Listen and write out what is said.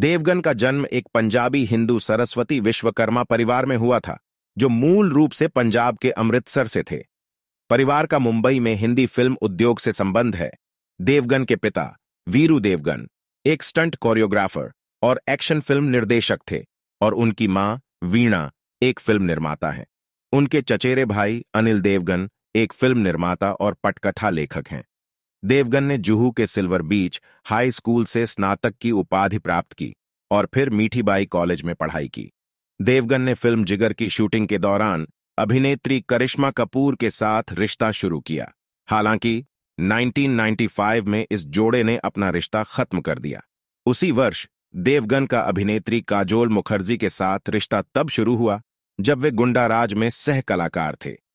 देवगन का जन्म एक पंजाबी हिंदू सरस्वती विश्वकर्मा परिवार में हुआ था जो मूल रूप से पंजाब के अमृतसर से थे परिवार का मुंबई में हिंदी फिल्म उद्योग से संबंध है देवगन के पिता वीरू देवगन एक स्टंट कोरियोग्राफर और एक्शन फिल्म निर्देशक थे और उनकी मां वीणा एक फिल्म निर्माता हैं उनके चचेरे भाई अनिल देवगन एक फिल्म निर्माता और पटकथा लेखक हैं देवगन ने जुहू के सिल्वर बीच हाई स्कूल से स्नातक की उपाधि प्राप्त की और फिर मीठीबाई कॉलेज में पढ़ाई की देवगन ने फिल्म जिगर की शूटिंग के दौरान अभिनेत्री करिश्मा कपूर के साथ रिश्ता शुरू किया हालांकि 1995 में इस जोड़े ने अपना रिश्ता खत्म कर दिया उसी वर्ष देवगन का अभिनेत्री काजोल मुखर्जी के साथ रिश्ता तब शुरू हुआ जब वे गुंडाराज में सह कलाकार थे